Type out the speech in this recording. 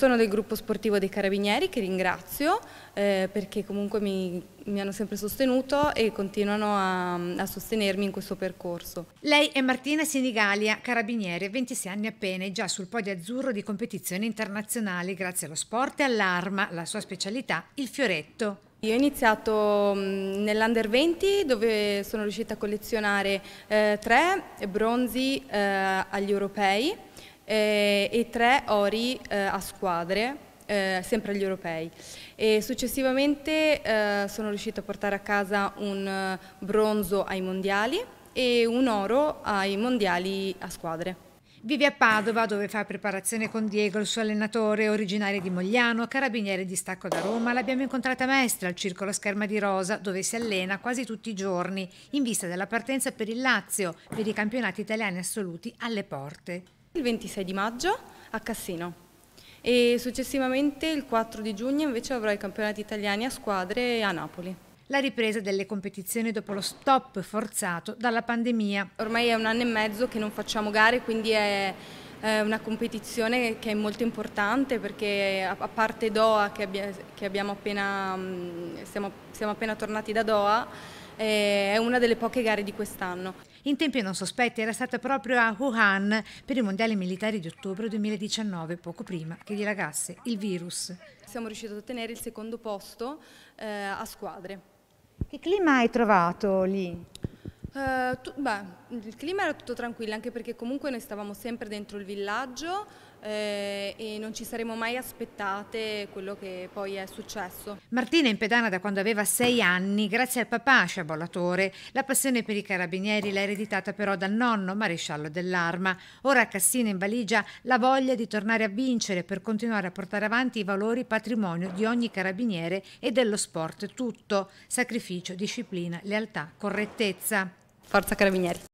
sono del gruppo sportivo dei Carabinieri che ringrazio eh, perché comunque mi, mi, hanno sempre sostenuto e continuano a, a, sostenermi in questo percorso. Lei è Martina Sinigalia, Carabinieri, 26 anni appena e già sul podio azzurro di competizioni internazionali grazie allo sport e all'arma, la sua specialità, il fioretto. Io ho iniziato mm, nell'Under 20 dove sono riuscita a collezionare eh, tre bronzi eh, agli europei eh, e tre ori eh, a squadre. Eh, sempre agli europei e successivamente eh, sono riuscita a portare a casa un eh, bronzo ai mondiali e un oro ai mondiali a squadre. Vive a Padova dove fa preparazione con Diego, il suo allenatore originario di Mogliano, carabiniere di stacco da Roma. L'abbiamo incontrata a Mestre al Circolo Scherma di Rosa dove si allena quasi tutti i giorni in vista della partenza per il Lazio per i campionati italiani assoluti alle porte il 26 di maggio a Cassino e successivamente il 4 di giugno invece avrò i campionati italiani a squadre a Napoli. La ripresa delle competizioni dopo lo stop forzato dalla pandemia. Ormai è un anno e mezzo che non facciamo gare, quindi è una competizione che è molto importante perché a parte Doha che, abbiamo appena, mm, siamo, siamo appena tornati da Doha eh, è una delle poche gare di quest'anno. In tempi non sospetti era stata proprio a Wuhan per i mondiali militari di ottobre 2019, poco prima che dilagasse il virus. Siamo riusciti ad ottenere il secondo posto eh, a squadre. Che clima hai trovato lì? Uh, tu, beh, il clima era tutto tranquillo, anche perché comunque noi stavamo sempre dentro il villaggio, eh, e non ci saremmo mai aspettate quello che poi è successo. Martina è in pedana da quando aveva sei anni, grazie al papà sciabollatore. La passione per i carabinieri l'ha ereditata però dal nonno, maresciallo dell'arma. Ora a Cassina in valigia la voglia di tornare a vincere per continuare a portare avanti i valori patrimonio di ogni carabiniere e dello sport tutto, sacrificio, disciplina, lealtà, correttezza. Forza Carabinieri.